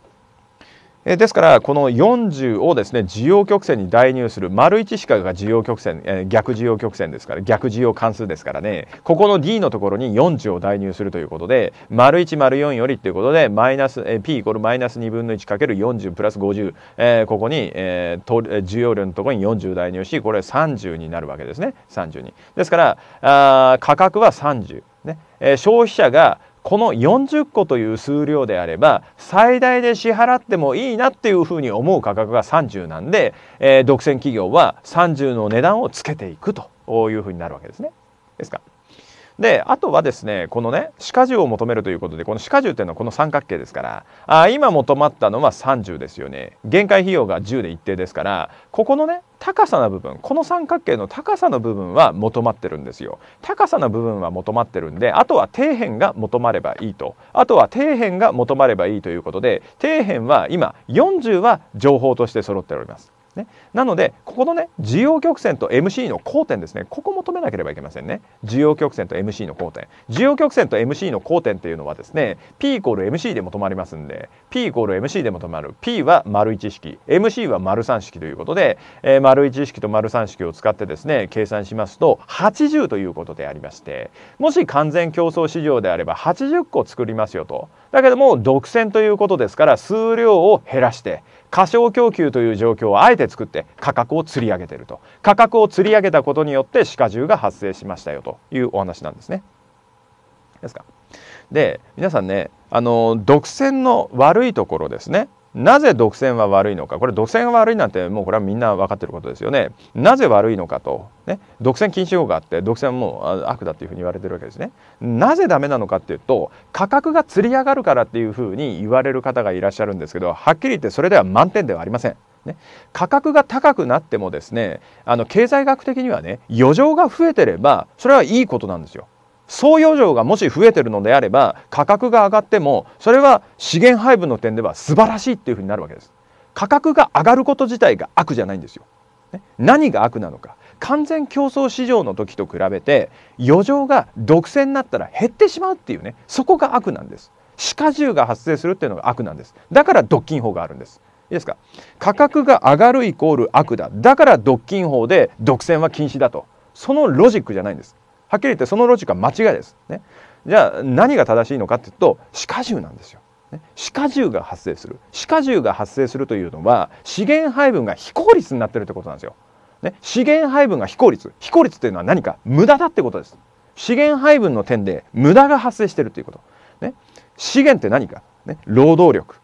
ですからこの40をですね需要曲線に代入する丸1しかが需要曲線、逆需要曲線ですから逆需要関数ですからねここの D のところに40を代入するということで丸1丸4よりということでマイナス、P イコールマイナス2分の1かける40プラス50、えー、ここに、えー、需要量のところに40代入しこれ30になるわけですね3にですからあ価格は30、ねえー、消費者がこの40個という数量であれば最大で支払ってもいいなっていうふうに思う価格が30なんで、えー、独占企業は30の値段をつけていくというふうになるわけですね。ですかであとはですねこのね歯科銃を求めるということでこの歯科銃っていうのはこの三角形ですからあ今求まったのは30ですよね限界費用が10で一定ですからここのね高さの部分この三角形の高さの部分は求まってるんですよ高さの部分は求まってるんであとは底辺が求まればいいとあとは底辺が求まればいいということで底辺は今40は情報として揃っておりますね、なのでここのね需要曲線と MC の交点ですねここも止めなければいけませんね需要曲線と MC の交点需要曲線と MC の交点っていうのはですね P MC でも止まりますんで P MC でも止まる P は丸1式 MC は丸3式ということで、えー、丸1式と丸3式を使ってですね計算しますと80ということでありましてもし完全競争市場であれば80個作りますよと。だけども独占ということですから数量を減らして過小供給という状況をあえて作って価格を釣り上げてると価格を釣り上げたことによって歯科獣が発生しましたよというお話なんですね。ですかで皆さんねあの独占の悪いところですねなぜ独占は悪いのかこれ独占が悪いなんてもうこれはみんな分かってることですよねなぜ悪いのかと、ね、独占禁止法があって独占はもう悪だっていうふうに言われてるわけですねなぜダメなのかっていうと価格がつり上がるからっていうふうに言われる方がいらっしゃるんですけどはっきり言ってそれでは満点ではありませんね、価格が高くなってもですねあの経済学的にはね余剰が増えてればそれはいいことなんですよ。総余剰がもし増えてるのであれば価格が上がってもそれは資源配分の点では素晴らしいっていうふうになるわけです価格が上がること自体が悪じゃないんですよ、ね、何が悪なのか完全競争市場の時と比べて余剰が独占になったら減ってしまうっていうねそこが悪なんです歯科獣が発生するっていうのが悪なんですだから独禁法があるんですいいですか価格が上がるイコール悪だだから独禁法で独占は禁止だとそのロジックじゃないんですはっきり言ってそのロジッ間違いです。ね、じゃあ何が正しいのかっていうと歯科銃なんですよ。ね、歯科銃が発生する歯科銃が発生するというのは資源配分が非効率になってるってことなんですよ。ね、資源配分が非効率非効率というのは何か無駄だってことです。資源配分の点で無駄が発生してるということ。ね、資源って何か、ね、労働力、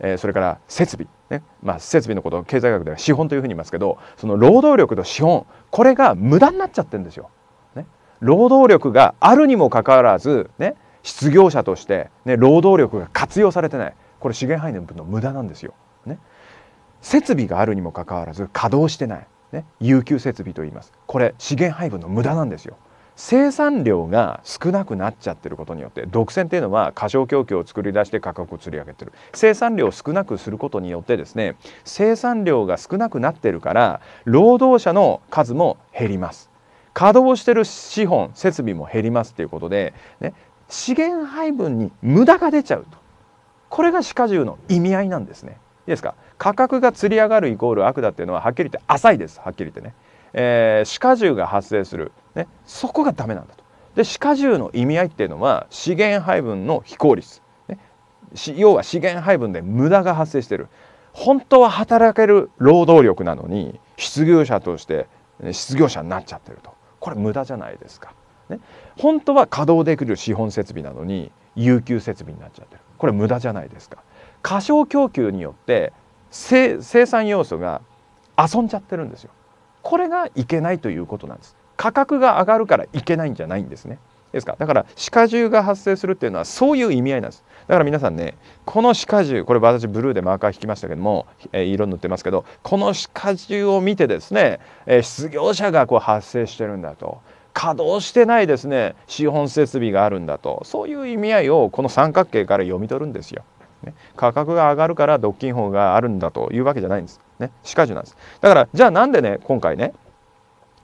えー、それから設備、ねまあ、設備のことを経済学では資本というふうに言いますけどその労働力と資本これが無駄になっちゃってるんですよ。ね、労働力があるにもかかわらず、ね、失業者として、ね、労働力が活用されてないこれ資源配分の無駄なんですよ。ね、設備があるにもかかわらず稼働してない、ね、有給設備と言いますこれ資源配分の無駄なんですよ。生産量が少なくなっちゃってることによって独占っていうのは過小供給を作り出して価格を吊り上げてる生産量を少なくすることによってですね生産量が少なくなってるから労働者の数も減ります稼働してる資本設備も減りますということで、ね、資源配分に無駄が出ちゃうとこれが歯科獣の意味合いなんですね。いいですか価格がつり上がるイコール悪だっていうのははっきり言って浅いですはっきり言ってね。えー、歯科獣が発生する、ね、そこがダメなんだと。で歯科獣の意味合いっていうのは資源配分の非効率、ね、要は資源配分で無駄が発生してる本当は働ける労働力なのに失業者として失業者になっちゃってるとこれ無駄じゃないですか。ね、本当は稼働できる資本設備なのに有給設備になっちゃってるこれ無駄じゃないですか。過小供給によって生産要素が遊んじゃってるんですよ。これがいけないということなんです。価格が上がるからいけないんじゃないんですね。ですかだから歯科獣が発生するっていうのはそういう意味合いなんです。だから皆さんねこの鹿科獣これ私ブルーでマーカー引きましたけども、えー、色塗ってますけどこの鹿科獣を見てですね、えー、失業者がこう発生してるんだと。稼働してないですね資本設備があるんだとそういう意味合いをこの三角形から読み取るんですよ。ね、価格が上がるから独禁法があるんだというわけじゃないんです。ね、歯科なんです。だからじゃあなんでね今回ね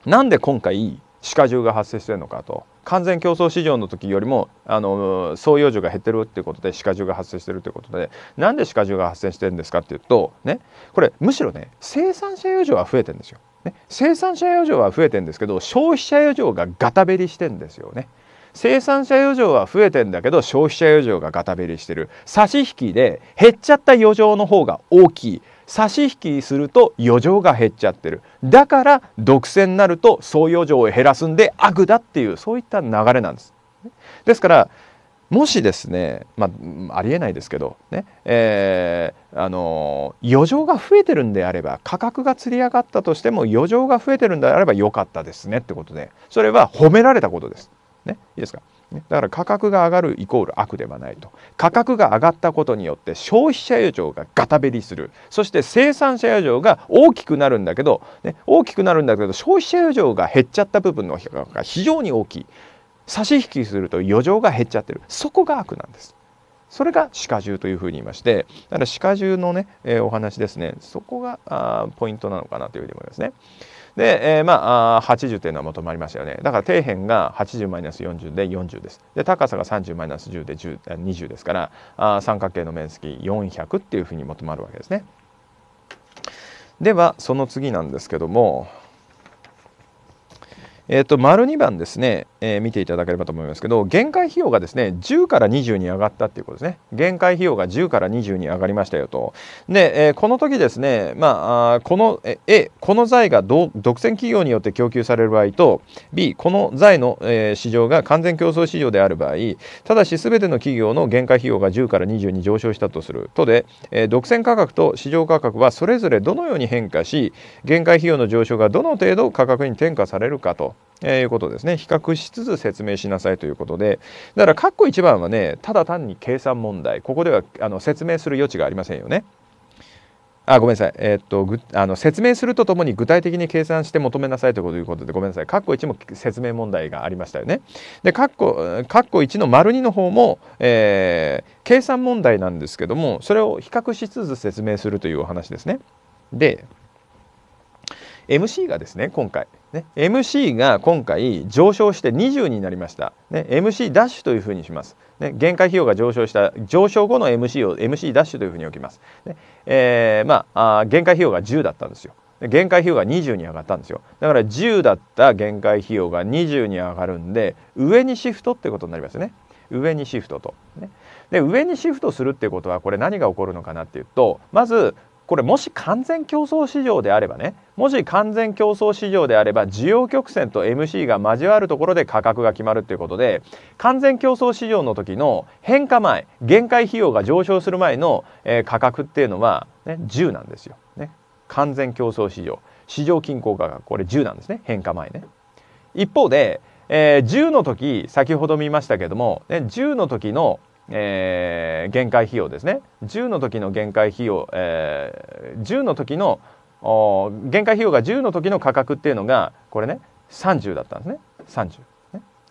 なんで今回歯科獣が発生してるのかと完全競争市場の時よりもあの総余樹が減ってるっていうことで歯科獣が発生してるっていうことでなんで歯科獣が発生してるんですかっていうとねこれむしろね生産者余剰は増えてるんですよ。ね、生産者余剰は増えてるんですけど消費者余剰がガタベリしてんですよね。生産者余剰は増えてんだけど消費者余剰がガタベリしてる差し引きで減っちゃった余剰の方が大きい差し引きすると余剰が減っちゃってるだから独占になると総余剰を減らすんで悪だっていうそういった流れなんです。ですからもしですね、まあ、ありえないですけどね、えー、あの余剰が増えてるんであれば価格がつり上がったとしても余剰が増えてるんであれば良かったですねってことでそれは褒められたことです。ね、いいですかだから価格が上がるイコール悪ではないと価格が上がったことによって消費者余剰がガタベリするそして生産者余剰が大きくなるんだけど、ね、大きくなるんだけど消費者余剰が減っちゃった部分の較が非常に大きい差し引きすると余剰が減っちゃってるそこが悪なんです。それが鹿科獣というふうに言いましてだから歯獣のね、えー、お話ですねそこがあポイントなのかなというふうに思いますね。で、えー、まあ80というのは求まりましたよねだから底辺が80マイナス40で40ですで高さが30マイナス10で10 20ですからあ三角形の面積400っていうふうに求まるわけですね。ではその次なんですけどもえっ、ー、と、丸2番ですね、えー、見ていただければと思いますけど、限界費用がですね、10から20に上がったっていうことですね。限界費用が10から20に上がりましたよと。で、えー、この時ですね、まあ、この、A、この財が独占企業によって供給される場合と、B、この財の、えー、市場が完全競争市場である場合、ただし全ての企業の限界費用が10から20に上昇したとするとで、えー、独占価格と市場価格はそれぞれどのように変化し、限界費用の上昇がどの程度価格に転嫁されるかと。えいうことですね比較しつつ説明しなさいということでだから括弧1番はねただ単に計算問題ここではあの説明する余地がありませんよね。あごめんなさい、えー、っとぐあの説明するとともに具体的に計算して求めなさいということでごめんなさい括弧1も説明問題がありましたよね。で括弧括弧1の丸2の方も、えー、計算問題なんですけどもそれを比較しつつ説明するというお話ですね。で MC がですね今回ね、MC が今回上昇して20になりました、ね、MC ダッシュというふうにします、ね、限界費用が上昇した上昇後の MC を MC ダッシュというふうに置きます、ねえー、まあ限界費用が10だったんですよ限界費用が20に上がったんですよだから10だった限界費用が20に上がるんで上にシフトってことになりますね上にシフトと、ね、で上にシフトするってことはこれ何が起こるのかなっていうとまずこれもし完全競争市場であればねもし完全競争市場であれば需要曲線と MC が交わるところで価格が決まるっていうことで完全競争市場の時の変化前限界費用が上昇する前の、えー、価格っていうのは、ね、10なんですよ。ね、完全競争市場市場均衡価格これ10なんですね変化前ね。一方で、えー、10の時先ほど見ましたけども、ね、10の時のえー、限界費用ですね10の時の限界費用、えー、10の時の限界費用が10の時の価格っていうのがこれね30だったんですね30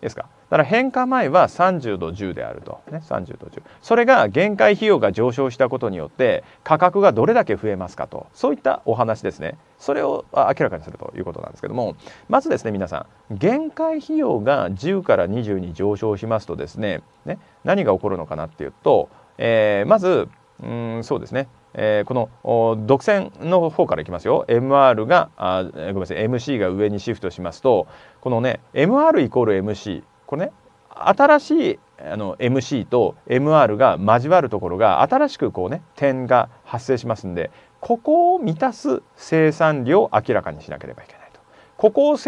いいですかだから変化前は30度10であると、ね、30度10それが限界費用が上昇したことによって価格がどれだけ増えますかとそういったお話ですねそれを明らかにするということなんですけどもまずですね皆さん限界費用が10から20に上昇しますとですねね何が起こるのかなっていうと、えー、まずうんそうですねえー、この独占の方からいきますよ MR があごめんなさい MC が上にシフトしますとこのね MR イコール MC これね新しいあの MC と MR が交わるところが新しくこうね点が発生しますんでここを満たす生産量を明らかにしなければいけない。ここを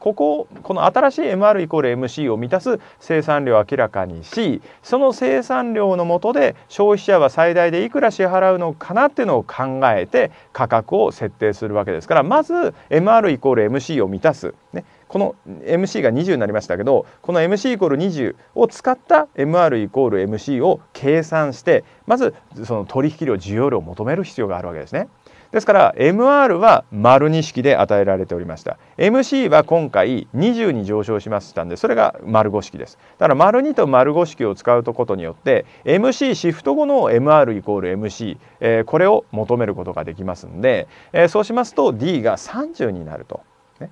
こここの新しい MR イコール MC を満たす生産量を明らかにしその生産量のもとで消費者は最大でいくら支払うのかなっていうのを考えて価格を設定するわけですからまず MR イコール MC を満たす、ね、この MC が20になりましたけどこの MC イコール20を使った MR イコール MC を計算してまずその取引量需要量を求める必要があるわけですね。ですから MR は丸2式で与えられておりました MC は今回20に上昇しましたんでそれが丸5式ですだから丸2と丸5式を使うことによって MC シフト後の MR イコール MC、えー、これを求めることができますんで、えー、そうしますと D が30になると。ね、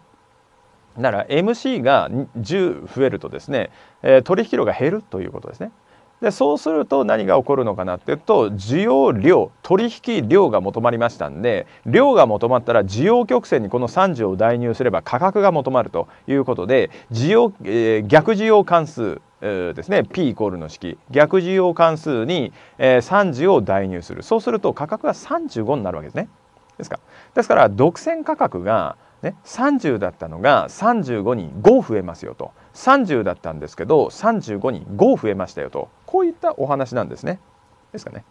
なら MC が10増えるとですね、えー、取引量が減るということですね。でそうすると何が起こるのかなっていうと需要量取引量が求まりましたんで量が求まったら需要曲線にこの3 0を代入すれば価格が求まるということで需要、えー、逆需要関数ですね P イコールの式逆需要関数に、えー、3 0を代入するそうすると価格が35になるわけですね。ですかですから独占価格がね、30だったのが35に5増えますよと30だったんですけど35に5増えましたよとこういったお話なんですね。ですかね。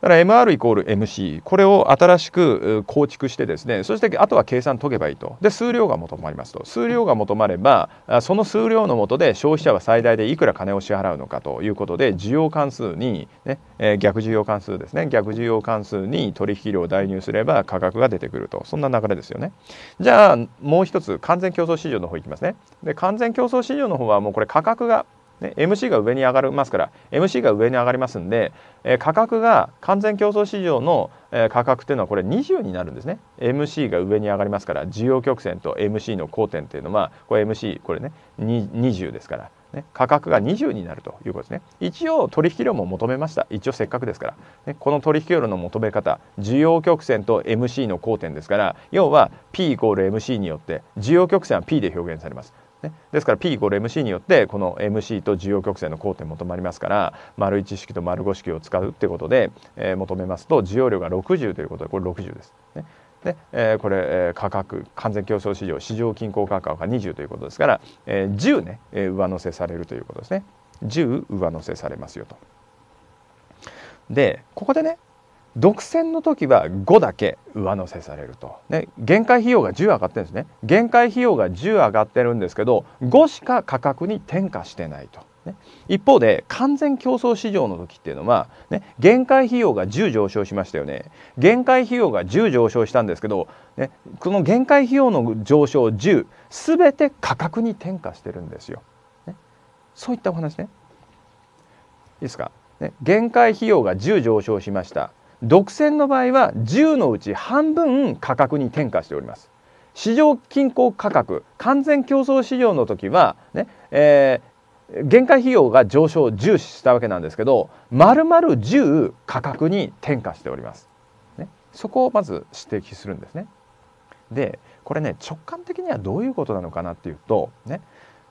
だから MR イコール MC これを新しく構築してですねそしてあとは計算解けばいいとで数量が求まりますと数量が求まればその数量のもとで消費者は最大でいくら金を支払うのかということで需要関数にね、逆需要関数ですね逆需要関数に取引量を代入すれば価格が出てくるとそんな流れですよねじゃあもう一つ完全競争市場の方いきますねで完全競争市場の方はもうこれ価格がね、MC が上に上がりますから MC が上に上がりますんで、えー、価格が完全競争市場の、えー、価格っていうのはこれ20になるんですね MC が上に上がりますから需要曲線と MC の交点っていうのはこれ MC これね20ですから。ね、価格が20になるということですね一応取引量も求めました一応せっかくですから、ね、この取引量の求め方需要曲線と MC の交点ですから要は P=MC によって需要曲線は P で表現されますね、ですから P イール MC によってこの MC と需要曲線の交点求まりますから丸1式と丸5式を使うってことで、えー、求めますと需要量が60ということでこれ60です。ね、で、えー、これ、えー、価格完全競争市場市場均衡価格が20ということですから、えー、10ね、えー、上乗せされるということですね。10上乗せされますよと。でここでね独占の時は5だけ上乗せされると、ね、限界費用が10上がってるんですね限界費用が10上がってるんですけど5しか価格に転嫁してないと、ね、一方で完全競争市場の時っていうのは、ね、限界費用が10上昇しましたよね限界費用が10上昇したんですけど、ね、この限界費用の上昇10全て価格に転嫁してるんですよ、ね、そういったお話ねいいですか、ね、限界費用が10上昇しました独占の場合は10のうち半分価格に転嫁しております市場均衡価格完全競争市場の時はね、えー、限界費用が上昇重視したわけなんですけど丸々10価格に転嫁しております、ね、そこをまず指摘するんですねでこれね直感的にはどういうことなのかなっていうとね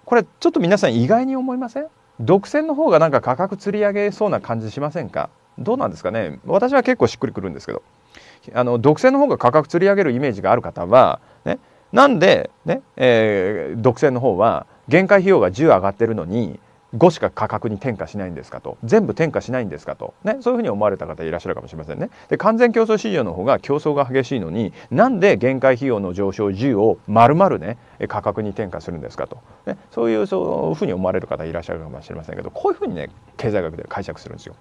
これちょっと皆さん意外に思いません独占の方がなんか価格釣り上げそうな感じしませんかどうなんですかね私は結構しっくりくるんですけどあの独占の方が価格釣り上げるイメージがある方は、ね、なんでね、えー、独占の方は限界費用が10上がってるのに5しか価格に転嫁しないんですかと全部転嫁しないんですかと、ね、そういうふうに思われた方いらっしゃるかもしれませんね。で完全競争市場の方が競争が激しいのになんで限界費用の上昇10を丸々ね価格に転嫁するんですかと、ね、そういうそういうふうに思われる方いらっしゃるかもしれませんけどこういうふうにね経済学で解釈するんですよ。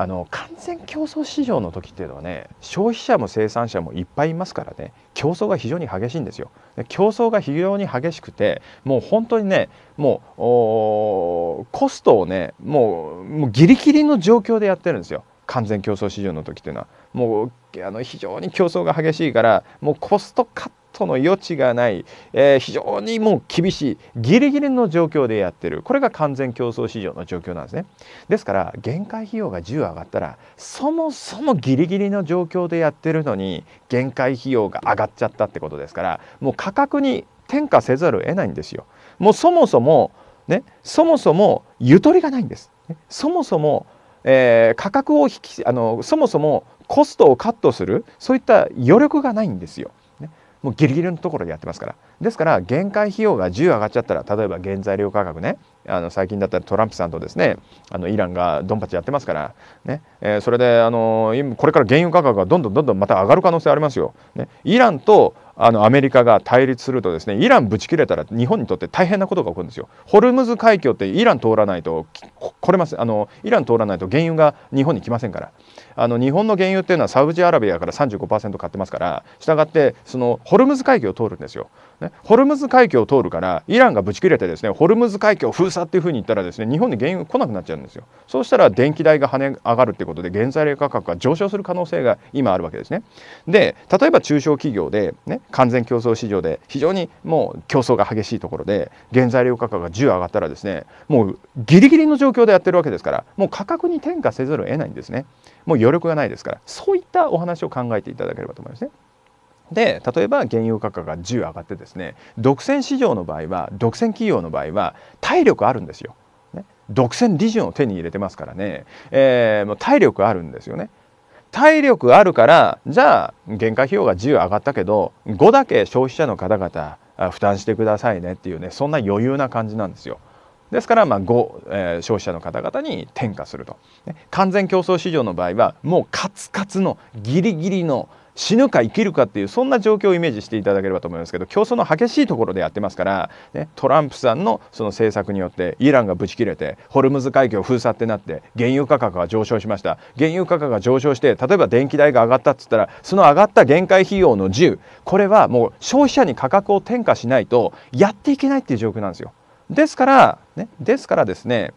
あの完全競争市場の時っていうのはね消費者も生産者もいっぱいいますからね競争が非常に激しいんですよ。で競争が非常に激しくてもう本当にねもうコストをねもうもうギリギリの状況でやってるんですよ完全競争市場の時っていうのは。もうあの非常に競争が激しいからもうコストカッとの余地がない、えー、非常にもう厳しいギリギリの状況でやってるこれが完全競争市場の状況なんですねですから限界費用が10上がったらそもそもギリギリの状況でやってるのに限界費用が上がっちゃったってことですからもう価格に転嫁せざるを得ないんですよもうそもそもねそもそもゆとりがないんです、ね、そもそも、えー、価格を引きあのそもそもコストをカットするそういった余力がないんですよもうギリギリのところでやってますからですから限界費用が10上がっちゃったら例えば原材料価格ねあの最近だったらトランプさんとですねあのイランがドンパチやってますからね、えー、それであのこれから原油価格がどんどんどんどんまた上がる可能性ありますよ。ね、イランとあのアメリカが対立するとですねイランぶち切れたら日本にとって大変なことが起こるんですよ。ホルムズ海峡ってイラン通らないとこれますあのイラン通らないと原油が日本に来ませんからあの日本の原油っていうのはサウジアラビアから35%買ってますからしたがってそのホルムズ海峡を通るんですよ。ね、ホルムズ海峡を通るからイランがぶち切れてですねホルムズ海峡封鎖っていうふうに言ったらですね日本に原油来なくなっちゃうんですよ。そうしたら電気代が跳ね上がるってことで原材料価格が上昇する可能性が今あるわけですね。で例えば中小企業でね完全競争市場で非常にもう競争が激しいところで原材料価格が10上がったらですねもうギリギリの状況でやってるわけですからもう価格に転嫁せざるを得ないんですねもう余力がないですからそういったお話を考えていただければと思いますね。で例えば原油価格が10上がってですね独占市場の場合は独占企業の場合は体力あるんですよ。ね、独占利潤を手に入れてますからね、えー、もう体力あるんですよね。体力あるからじゃあ原価費用が10上がったけど5だけ消費者の方々負担してくださいねっていうねそんな余裕な感じなんですよ。ですからまあ5、えー、消費者の方々に転嫁すると、ね、完全競争市場の場合はもうカツカツのギリギリの死ぬか生きるかっていうそんな状況をイメージしていただければと思いますけど競争の激しいところでやってますから、ね、トランプさんのその政策によってイランがぶち切れてホルムズ海峡封鎖ってなって原油価格が上昇しました原油価格が上昇して例えば電気代が上がったっつったらその上がった限界費用の10これはもう消費者に価格を転嫁しないとやっていけないっていう状況なんですよ。ですから、ね、ですからですね、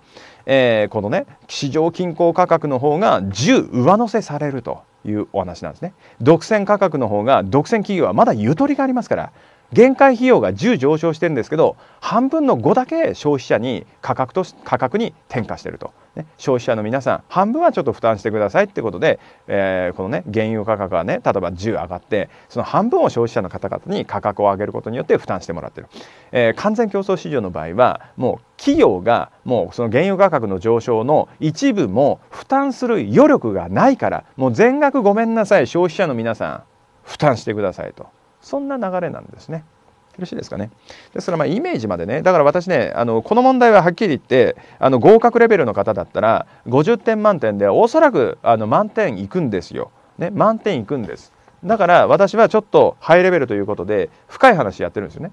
えー、このね市場均衡価格の方が10上乗せされると。いうお話なんですね独占価格の方が独占企業はまだゆとりがありますから限界費用が10上昇してるんですけど半分の5だけ消費者に価格と価格に転嫁してると、ね、消費者の皆さん半分はちょっと負担してくださいってことで、えー、このね原油価格はね例えば10上がってその半分を消費者の方々に価格を上げることによって負担してもらってる、えー、完全競争市場の場合はもう企業がもうその原油価格の上昇の一部も負担する余力がないからもう全額ごめんなさい消費者の皆さん負担してくださいとそんな流れなんですね。よろしいですかね。ですからまあイメージまでねだから私ねあのこの問題ははっきり言ってあの合格レベルの方だったら50点満点でおそらくあの満点いくんですよ。ね、満点いくんです。だから私はちょっとハイレベルということで深い話やってるんですよね。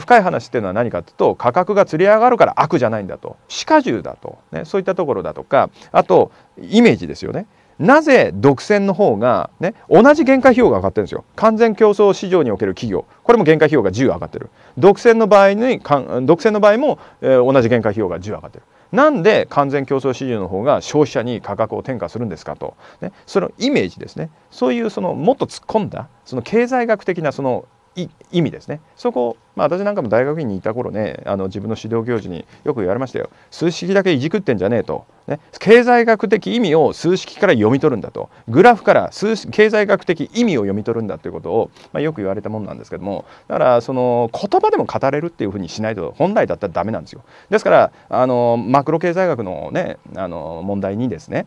深い話っていうのは何かっていうと価格がつり上がるから悪じゃないんだと歯科獣だと、ね、そういったところだとかあとイメージですよねなぜ独占の方が、ね、同じ限界費用が上がってるんですよ完全競争市場における企業これも限界費用が10上がってる独占の場合に独占の場合も、えー、同じ限界費用が10上がってるなんで完全競争市場の方が消費者に価格を転嫁するんですかと、ね、そのイメージですねそういうそのもっと突っ込んだその経済学的なその意味ですねそこまあ、私なんかも大学院にいた頃ねあの自分の指導教授によく言われましたよ数式だけいじくってんじゃねえと、ね、経済学的意味を数式から読み取るんだとグラフから数経済学的意味を読み取るんだということを、まあ、よく言われたもんなんですけどもだからその言葉でも語れるっていうふうにしないと本来だったらダメなんですよ。ですからあのマクロ経済学のねあの問題にですね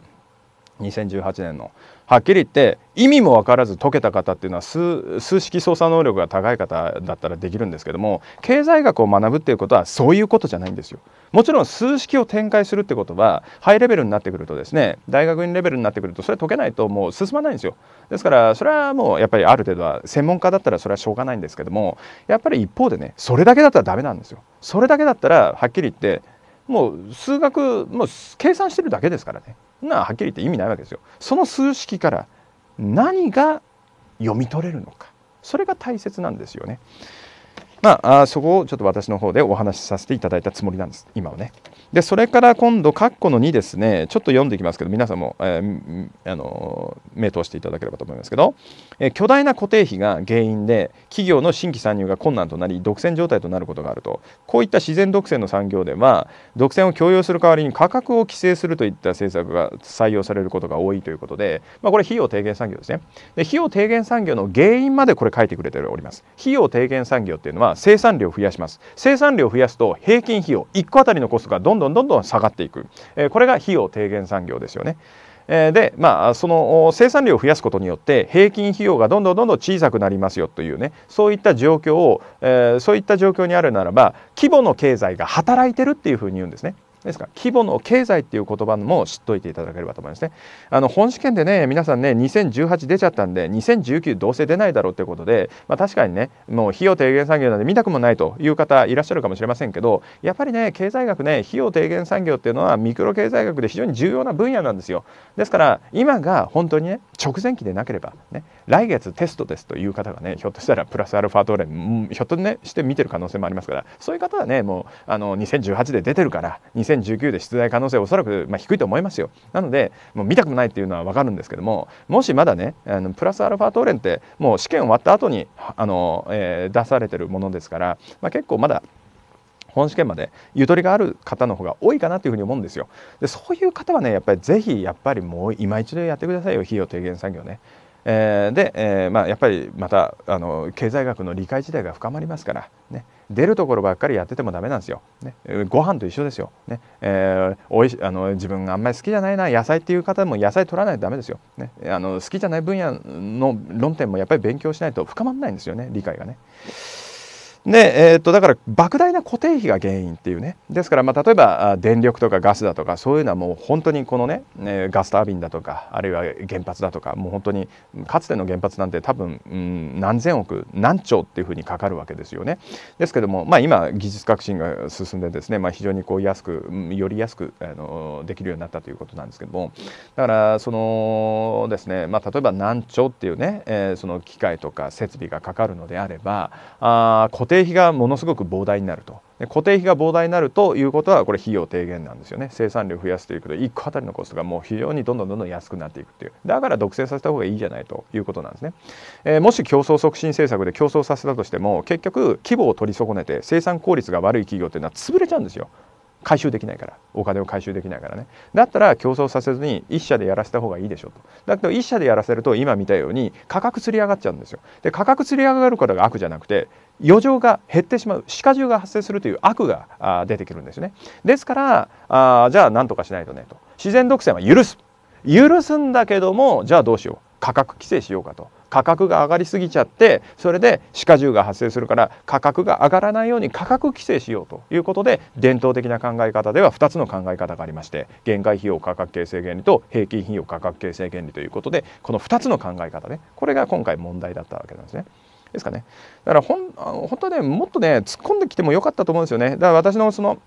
2018年のはっきり言って意味も分からず解けた方っていうのは数式操作能力が高い方だったらできるんですけども経済学を学ぶっていうことはそういうことじゃないんですよ。もちろん数式を展開するってことはハイレベルになってくるとですね大学院レベルになってくるとそれ解けないともう進まないんですよ。ですからそれはもうやっぱりある程度は専門家だったらそれはしょうがないんですけどもやっぱり一方でねそれだけだったらダメなんですよ。それだけだったらはっきり言ってもう数学もう計算してるだけですからね。なはっきり言って意味ないわけですよ。その数式から何が読み取れるのかそれが大切なんですよね。まあ、あそこをちょっと私の方でお話しさせていただいたつもりなんです、今はね。で、それから今度、括弧の2ですね、ちょっと読んでいきますけど、皆さんも、えー、あの目通していただければと思いますけど、えー、巨大な固定費が原因で、企業の新規参入が困難となり、独占状態となることがあると、こういった自然独占の産業では、独占を強要する代わりに価格を規制するといった政策が採用されることが多いということで、まあ、これ、費用低減産業ですね。で費用低減産業の原因までこれ書いてくれております。費用低減産業っていうのは生産量を増やします生産量を増やすと平均費用1個あたりのコストがどんどんどんどん下がっていく、えー、これが費用低減産業ですよね。でまあ、その生産量を増やすことによって平均費用がどんどんどんどん小さくなりますよというねそういった状況を、えー、そういった状況にあるならば規模の経済が働いてるっていうふうに言うんですね。ですから規模の経済っていう言葉も知っておいていただければと思いますね。あの本試験でね皆さんね2018出ちゃったんで2019どうせ出ないだろうということで、まあ、確かにねもう費用低減産業なんで見たくもないという方いらっしゃるかもしれませんけどやっぱりね経済学ね費用低減産業っていうのはミクロ経済学で非常に重要な分野なんですよ。ですから今が本当にね直前期でなければね来月テストですという方がねひょっとしたらプラスアルファトレンひょっとねして見てる可能性もありますからそういう方はねもうあの2018で出てるから2 0 1 2019で出題可能性おそらくま低いと思いますよなのでもう見たくないっていうのは分かるんですけどももしまだねあのプラスアルファトーレンってもう試験終わった後にあの、えー、出されてるものですから、まあ、結構まだ本試験までゆとりがある方の方が多いかなというふに思うんですよ。でそういう方はねやっぱり是非やっぱりもう今一度やってくださいよ費用低減作業ね。えー、で、えー、まあ、やっぱりまたあの経済学の理解自体が深まりますからね。出るところばっかりやっててもダメなんですよ、ね、ご飯と一緒ですよ、ねえー、おいあの自分があんまり好きじゃないな野菜っていう方も野菜取らないとダメですよ、ね、あの好きじゃない分野の論点もやっぱり勉強しないと深まらないんですよね理解がね。で、えー、っとだから莫大な固定費が原因っていうねですからまあ例えば電力とかガスだとかそういうのはもう本当にこのねガスタービンだとかあるいは原発だとかもう本当にかつての原発なんて多分、うん、何千億何兆っていうふうにかかるわけですよね。ですけども、まあ、今技術革新が進んでですね、まあ、非常にこう安くより安くあのできるようになったということなんですけどもだからそのですね、まあ、例えば何兆っていうね、えー、その機械とか設備がかかるのであればあ固定定費がものすごく膨大になると固定費が膨大になるということはこれ費用低減なんですよね生産量増やすということで1個あたりのコストがもう非常にどんどんどんどん安くなっていくっていうだから独占させた方がいいじゃないということなんですね、えー、もし競争促進政策で競争させたとしても結局規模を取り損ねて生産効率が悪い企業っていうのは潰れちゃうんですよ回収できないからお金を回収できないからねだったら競争させずに1社でやらせた方がいいでしょとだけど1社でやらせると今見たように価格つり上がっちゃうんですよで価格つり上がることが悪じゃなくて余剰が減ってしまう歯科中が発生するという悪が出てくるんですねですからあじゃあ何とかしないとねと自然独占は許す許すんだけどもじゃあどうしよう価格規制しようかと価格が上がりすぎちゃってそれで歯科銃が発生するから価格が上がらないように価格規制しようということで伝統的な考え方では2つの考え方がありまして限界費用価格形成原理と平均費用価格形成原理ということでこの2つの考え方ねこれが今回問題だったわけなんですね。ですかね。だからほん本当はねもっとね突っ込んできてもよかったと思うんですよね。だから私のその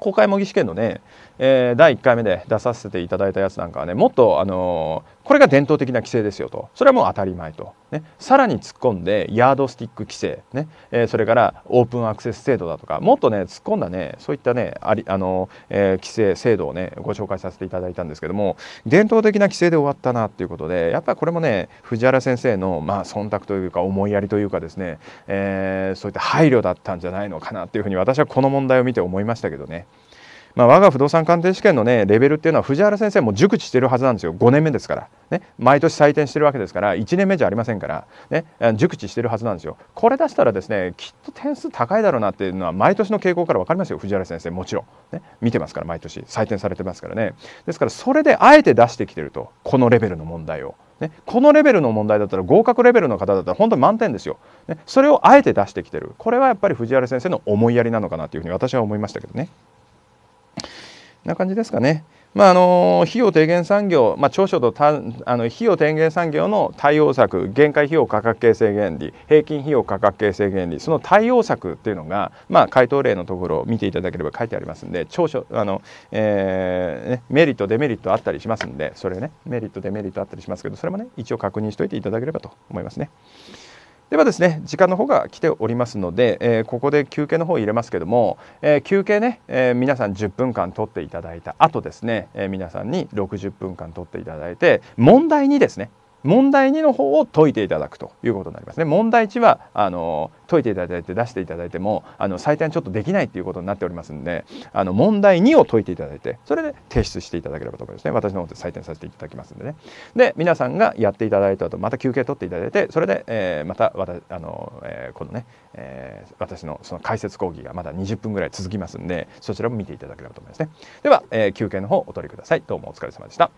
公開模擬試験のねえー、第1回目で出させていただいたやつなんかはねもっと、あのー、これが伝統的な規制ですよとそれはもう当たり前と、ね、さらに突っ込んでヤードスティック規制ね、えー、それからオープンアクセス制度だとかもっとね突っ込んだねそういったねあり、あのえ規制制度をねご紹介させていただいたんですけども伝統的な規制で終わったなっていうことでやっぱりこれもね藤原先生のまあ忖度というか思いやりというかですね、えそういった配慮だったんじゃないのかなっていうふうに私はこの問題を見て思いましたけどね。まあ、我が不動産鑑定試験の、ね、レベルっていうのは藤原先生も熟知してるはずなんですよ5年目ですから、ね、毎年採点してるわけですから1年目じゃありませんから、ね、熟知してるはずなんですよこれ出したらですねきっと点数高いだろうなっていうのは毎年の傾向から分かりますよ藤原先生もちろん、ね、見てますから毎年採点されてますからねですからそれであえて出してきてるとこのレベルの問題を。ね、このレベルの問題だったら合格レベルの方だったら本当に満点ですよ、ね、それをあえて出してきてるこれはやっぱり藤原先生の思いやりなのかなというふうに私は思いましたけどね。な感じですかね。まあ、あの費用低減産業、まあ、長所とたあの費用低減産業の対応策限界費用価格形成原理平均費用価格形成原理その対応策っていうのが、まあ、回答例のところを見ていただければ書いてありますんで長所あの、えーね、メリットデメリットあったりしますんでそれねメリットデメリットあったりしますけどそれもね一応確認しておいていただければと思いますね。ではですね時間の方が来ておりますので、えー、ここで休憩の方入れますけども、えー、休憩ね、えー、皆さん10分間取っていただいた後ですね、え皆さんに60分間取っていただいて問題にですね問題2の方を解いていただくということになりますね問題1はあの解いていただいて出していただいてもあの採点ちょっとできないということになっておりますんであの問題2を解いていただいてそれで提出していただければと思いますね私の方で採点させていただきますんでねで皆さんがやっていただいた後また休憩取っていただいてそれで、えー、また私あの、えー、このね、えー、私のその解説講義がまだ20分ぐらい続きますんでそちらも見ていただければと思いますねでは、えー、休憩の方お取りくださいどうもお疲れ様でした